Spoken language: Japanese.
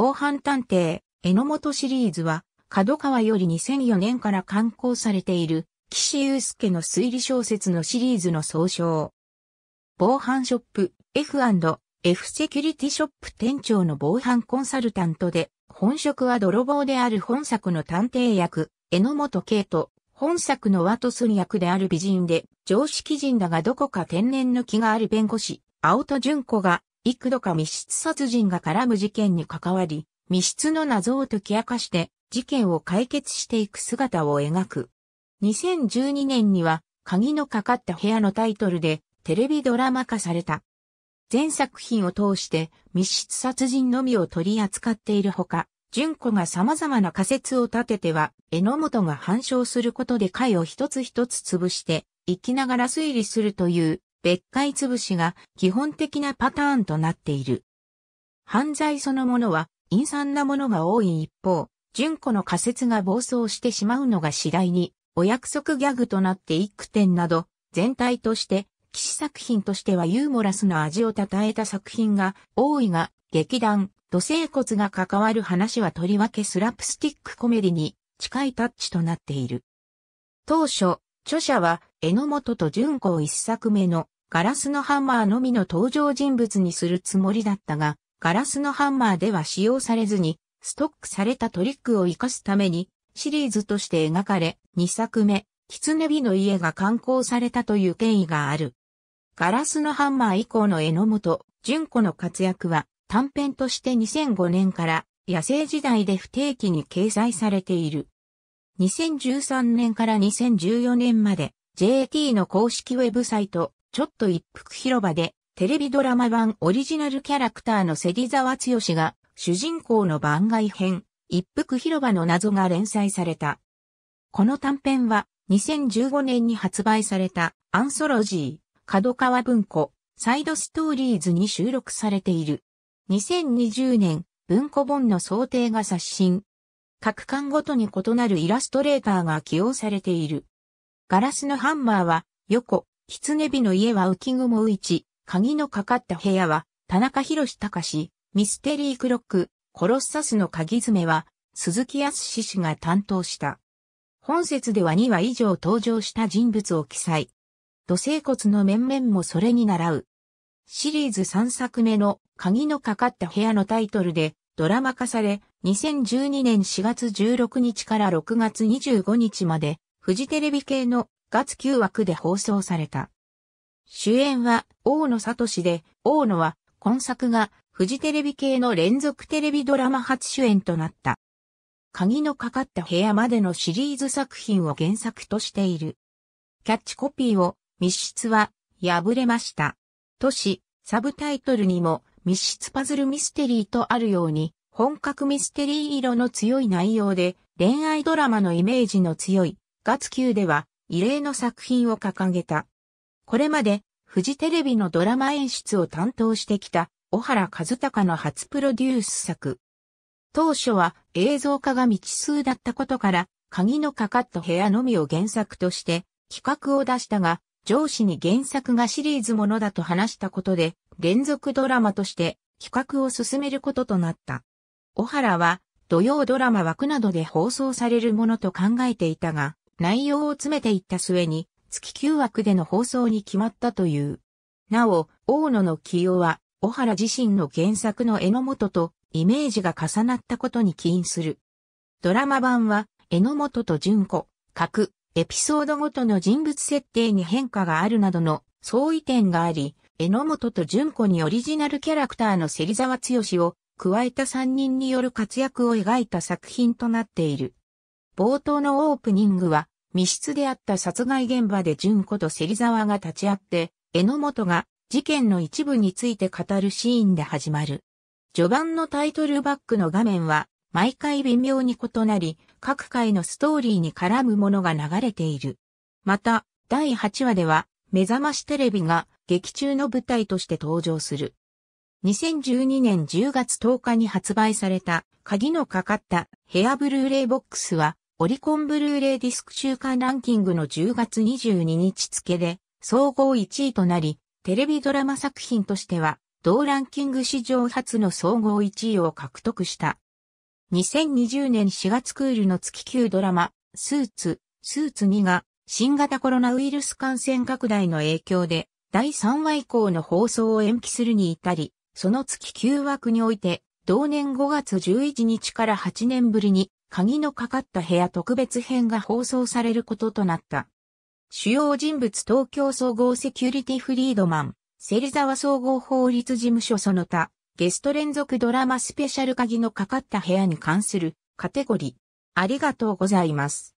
防犯探偵、榎本シリーズは、角川より2004年から刊行されている、岸優介の推理小説のシリーズの総称。防犯ショップ、F&F セキュリティショップ店長の防犯コンサルタントで、本職は泥棒である本作の探偵役、榎本圭と、本作のワトソン役である美人で、常識人だがどこか天然の気がある弁護士、青戸純子が、幾度か密室殺人が絡む事件に関わり、密室の謎を解き明かして事件を解決していく姿を描く。2012年には鍵のかかった部屋のタイトルでテレビドラマ化された。全作品を通して密室殺人のみを取り扱っているほか、純子が様々な仮説を立てては、榎本が反証することで解を一つ一つ潰して、生きながら推理するという別解潰しが基本的なパターンとなっている。犯罪そのものは陰惨なものが多い一方、純子の仮説が暴走してしまうのが次第に、お約束ギャグとなって一句点など、全体として、騎士作品としてはユーモラスの味を称えた作品が多いが、劇団、土星骨が関わる話はとりわけスラップスティックコメディに近いタッチとなっている。当初、著者は、榎本と純子を一作目のガラスのハンマーのみの登場人物にするつもりだったが、ガラスのハンマーでは使用されずに、ストックされたトリックを活かすために、シリーズとして描かれ、2作目、狐火の家が刊行されたという経緯がある。ガラスのハンマー以降の榎本、純子の活躍は、短編として2005年から野生時代で不定期に掲載されている。2013年から2014年まで JT の公式ウェブサイトちょっと一服広場で、テレビドラマ版オリジナルキャラクターの芹沢剛が、主人公の番外編、一服広場の謎が連載された。この短編は、2015年に発売されたアンソロジー、角川文庫、サイドストーリーズに収録されている。2020年、文庫本の想定が刷新。各巻ごとに異なるイラストレーターが起用されている。ガラスのハンマーは、横、狐火の家は浮雲一、鍵のかかった部屋は、田中博隆、ミステリークロック、コロッサスの鍵爪は、鈴木康史氏が担当した。本説では2話以上登場した人物を記載。土星骨の面々もそれに習う。シリーズ3作目の鍵のかかった部屋のタイトルでドラマ化され、2012年4月16日から6月25日まで、フジテレビ系の月9枠で放送された。主演は大野聡で、大野は今作がフジテレビ系の連続テレビドラマ初主演となった。鍵のかかった部屋までのシリーズ作品を原作としている。キャッチコピーを密室は破れました。都市、サブタイトルにも密室パズルミステリーとあるように、本格ミステリー色の強い内容で、恋愛ドラマのイメージの強い、ガツでは、異例の作品を掲げた。これまで、フジテレビのドラマ演出を担当してきた、小原和孝の初プロデュース作。当初は映像化が未知数だったことから、鍵のかかった部屋のみを原作として企画を出したが、上司に原作がシリーズものだと話したことで、連続ドラマとして企画を進めることとなった。小原は土曜ドラマ枠などで放送されるものと考えていたが、内容を詰めていった末に、月9枠での放送に決まったという。なお、大野の起用は、小原自身の原作の榎本とイメージが重なったことに起因する。ドラマ版は、榎本と純子、各、エピソードごとの人物設定に変化があるなどの相違点があり、榎本と純子にオリジナルキャラクターの芹沢剛を加えた3人による活躍を描いた作品となっている。冒頭のオープニングは、密室であった殺害現場で純子と芹沢が立ち会って、榎本が事件の一部について語るシーンで始まる。序盤のタイトルバックの画面は、毎回微妙に異なり、各回のストーリーに絡むものが流れている。また、第8話では、目覚ましテレビが劇中の舞台として登場する。2012年10月10日に発売された鍵のかかったヘアブルーレイボックスはオリコンブルーレイディスク週間ランキングの10月22日付で総合1位となり、テレビドラマ作品としては同ランキング史上初の総合1位を獲得した。2020年4月クールの月級ドラマ、スーツ、スーツ2が新型コロナウイルス感染拡大の影響で第3話以降の放送を延期するに至り、その月9枠において同年5月11日から8年ぶりに鍵のかかった部屋特別編が放送されることとなった。主要人物東京総合セキュリティフリードマン、芹沢総合法律事務所その他、ゲスト連続ドラマスペシャル鍵のかかった部屋に関するカテゴリー。ありがとうございます。